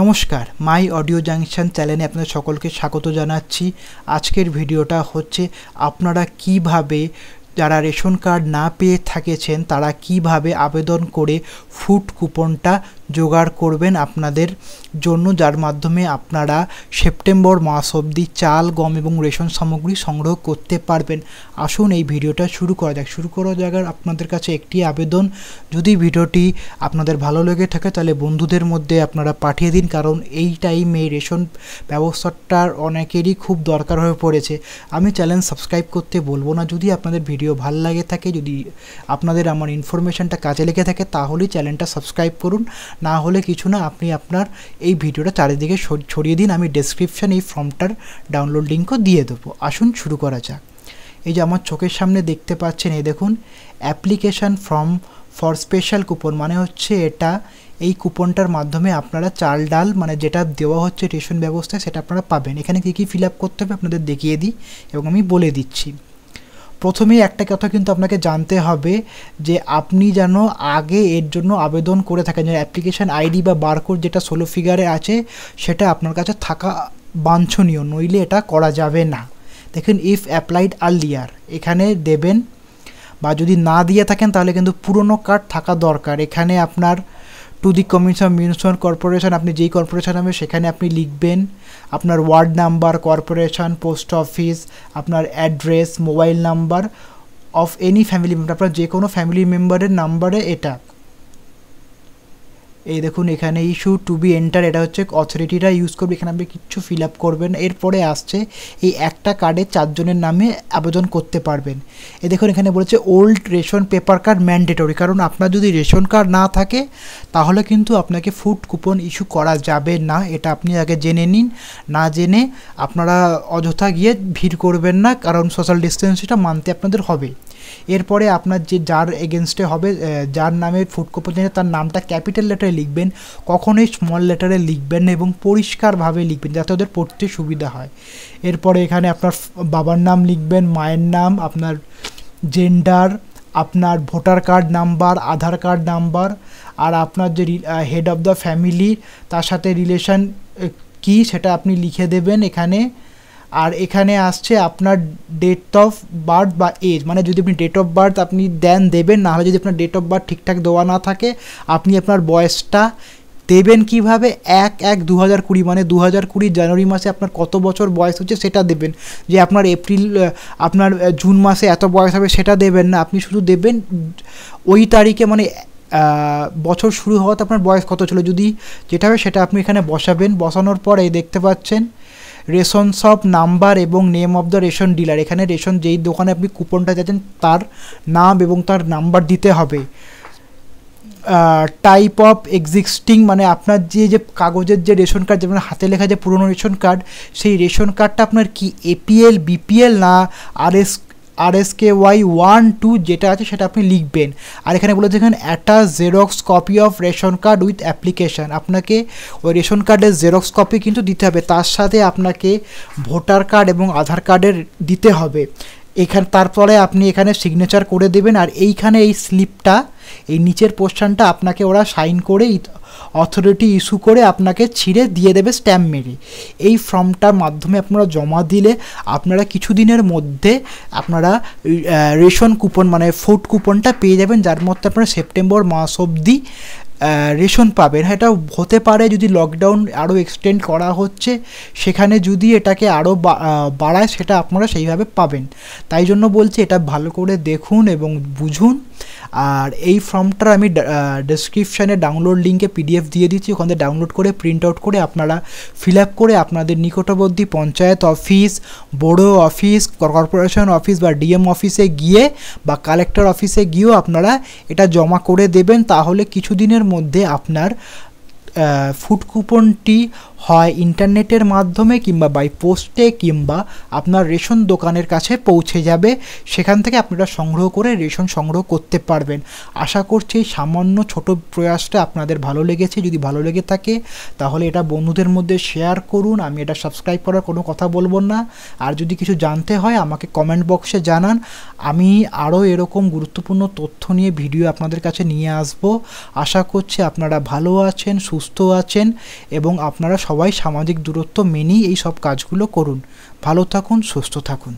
নমস্কার মাই audio junction চ্যানেলে আপনাদের সকলকে স্বাগত জানাচ্ছি আজকের ভিডিওটা হচ্ছে আপনারা কিভাবে যারা রেশন কার্ড না পেয়ে থাকেছেন তারা কিভাবে আবেদন করে ফুড কুপনটা জোগাড় করবেন আপনাদের জন্য যার মাধ্যমে আপনারা সেপ্টেম্বর মাস অবধি চাল গম এবং রেশন সামগ্রী সংগ্রহ করতে পারবেন আসুন এই ভিডিওটা শুরু করা যাক শুরু করার জায়গার আপনাদের কাছে একটি আবেদন যদি ভিডিওটি আপনাদের ভালো লেগে থাকে তাহলে বন্ধুদের মধ্যে আপনারা পাঠিয়ে দিন কারণ এই টাইমে রেশন ব্যবস্থাটার অনেকেরই খুব দরকার হয়ে পড়েছে আমি চ্যানেল সাবস্ক্রাইব করতে বলবো না যদি আপনাদের ভিডিও ভাল লাগে থাকে যদি আপনাদের আমার ইনফরমেশানটা কাজে লেগে থাকে তাহলেই চ্যানেলটা সাবস্ক্রাইব করুন না হলে কিছু না আপনি আপনার এই ভিডিওটা চারিদিকে ছড়িয়ে দিন আমি ডেসক্রিপশান এই ফর্মটার ডাউনলোড লিঙ্কও দিয়ে দেবো আসুন শুরু করা যাক এই যে আমার চোখের সামনে দেখতে পাচ্ছেন এই দেখুন application form for special coupon মানে হচ্ছে এটা এই কুপনটার মাধ্যমে আপনারা চাল ডাল মানে যেটা দেওয়া হচ্ছে রেশন ব্যবস্থায় সেটা আপনারা পাবেন এখানে কী কী ফিল আপ করতে হবে আপনাদের দেখিয়ে দিই এবং আমি বলে দিচ্ছি প্রথমেই একটা কথা কিন্তু আপনাকে জানতে হবে যে আপনি যেন আগে এর জন্য আবেদন করে থাকেন যে অ্যাপ্লিকেশান আইডি বা বারকোড যেটা ষোলো ফিগারে আছে সেটা আপনার কাছে থাকা বাঞ্ছনীয় নইলে এটা করা যাবে না দেখুন ইফ অ্যাপ্লাইড আর্লিয়ার এখানে দেবেন বা যদি না দিয়ে থাকেন তাহলে কিন্তু পুরনো কার্ড থাকা দরকার এখানে আপনার to the commission municipal corporation আপনি যেই কর্পোরেশন হবে সেখানে আপনি লিখবেন আপনার ward number corporation post office আপনার address mobile number of any family member আপনার যে কোনো ফ্যামিলি মেম্বারের নাম্বারে এটা এই দেখুন এখানে ইস্যু টু বি এন্টার এটা হচ্ছে অথরিটিরা ইউজ করবে এখানে আপনি কিচ্ছু ফিল আপ করবেন এরপরে আসছে এই একটা কার্ডে চারজনের নামে আবেদন করতে পারবেন এ দেখুন এখানে বলেছে old ration paper card mandatory কারণ আপনার যদি রেশন কার্ড না থাকে তাহলে কিন্তু আপনাকে ফুড কুপন ইস্যু করা যাবে না এটা আপনি আগে জেনে নিন না জেনে আপনারা অযথা গিয়ে ভিড় করবেন না কারণ সোশ্যাল ডিস্টেন্সটা মানতে আপনাদের হবে এরপরে আপনার যে যার এগেনস্টে হবে যার নামে ফুড কুপন তার নামটা ক্যাপিটাল লেটারে লিখবেন কখনোই স্মল লেটারে লিখবেন না এবং পরিষ্কারভাবে লিখবেন যাতে ওদের পড়তে সুবিধা হয় এরপরে এখানে আপনার বাবার নাম লিখবেন মায়ের নাম আপনার জেন্ডার আপনার voter card number Aadhaar card number আর আপনার যে হেড অফ দ্য ফ্যামিলি তার সাথে রিলেশন কি সেটা আপনি লিখে দেবেন এখানে আর এখানে আসছে আপনার ডেট অফ বার্থ বা এজ মানে যদি আপনি ডেট অফ বার্থ আপনি দেন দেবেন না হলে যদি আপনার ডেট অফ বার্থ ঠিকঠাক দেওয়া না থাকে আপনি আপনার বয়সটা দেবেন কিভাবে এক এক দু হাজার কুড়ি মানে দু হাজার কুড়ি জানুয়ারি মাসে আপনার কত বছর বয়স হচ্ছে সেটা দেবেন যে আপনার এপ্রিল আপনার জুন মাসে এত বয়স হবে সেটা দেবেন না আপনি শুধু দেবেন ওই তারিখে মানে বছর শুরু হওয়াতে আপনার বয়স কত ছিল যদি যেটা হবে সেটা আপনি এখানে বসাবেন বসানোর পরে দেখতে পাচ্ছেন রেশন শপ নাম্বার এবং name of the ration dealer এখানে রেশন যেই দোকানে আপনি কুপনটা যাচ্ছেন তার নাম এবং তার নাম্বার দিতে হবে টাইপ অফ এক্সিস্টিং মানে আপনার যে যে কাগজের যে রেশন কার্ড যেমন হাতে লেখা যে পুরনো রেশন কার্ড সেই রেশন কার্ডটা আপনার কি এপিএল বিপিএল না R S R S K Y one two যেটা আছে সেটা আপনি লিখবেন আর এখানে বলে দেখেন attach xerox copy of ration card with application আপনাকে ওই রেশন কার্ডের জেরক্স কপি কিন্তু দিতে হবে তার সাথে আপনাকে ভোটার কার্ড এবং আধার কার্ডের দিতে হবে এখান তারপরে আপনি এখানে সিগনেচার করে দেবেন আর এইখানে এই স্লিপটা এই নিচের পোস্টানটা আপনাকে ওরা সাইন করে অথরিটি ইস্যু করে আপনাকে ছিঁড়ে দিয়ে দেবে স্ট্যাম্প মেরে এই ফর্মটার মাধ্যমে আপনারা জমা দিলে আপনারা কিছুদিনের মধ্যে আপনারা রেশন কুপন মানে ফুড কুপনটা পেয়ে যাবেন যার মধ্যে আপনারা সেপ্টেম্বর মাস অবধি রেশন পাবেন হ্যাঁ এটা হতে পারে যদি লকডাউন আরও এক্সটেন্ড করা হচ্ছে সেখানে যদি এটাকে আরও বাড়ায় সেটা আপনারা সেইভাবে পাবেন তাই জন্য বলছি এটা ভালো করে দেখুন এবং বুঝুন আর এই ফর্মটার আমি ডেসক্রিপশানে ডাউনলোড লিঙ্কে পিডিএফ দিয়ে দিচ্ছি ওখান থেকে ডাউনলোড করে প্রিন্ট আউট করে আপনারা ফিল আপ করে আপনাদের নিকটবর্তী পঞ্চায়েত অফিস বড়ো অফিস কর্পোরেশন অফিস বা ডিএম অফিসে গিয়ে বা কালেক্টর অফিসে গিয়েও আপনারা এটা জমা করে দেবেন তাহলে কিছুদিনের মধ্যে আপনার ফুড কুপনটি হয় ইন্টারনেটের মাধ্যমে কিংবা বাই পোস্টে কিংবা আপনার রেশন দোকানের কাছে পৌঁছে যাবে সেখান থেকে আপনারা সংগ্রহ করে রেশন সংগ্রহ করতে পারবেন আশা করছি এই সামান্য ছোট প্রয়াসটা আপনাদের ভালো লেগেছে যদি ভালো লেগে থাকে তাহলে এটা বন্ধুদের মধ্যে শেয়ার করুন আমি এটা সাবস্ক্রাইব করার কোনো কথা বলবো না আর যদি কিছু জানতে হয় আমাকে কমেন্ট বক্সে জানান আমি আরও এরকম গুরুত্বপূর্ণ তথ্য নিয়ে ভিডিও আপনাদের কাছে নিয়ে আসব আশা করছি আপনারা ভালো আছেন সুস্থ সুস্থ আছেন এবং আপনারা সবাই সামাজিক দূরত্ব মেনেই এই সব কাজগুলো করুন ভালো থাকুন সুস্থ থাকুন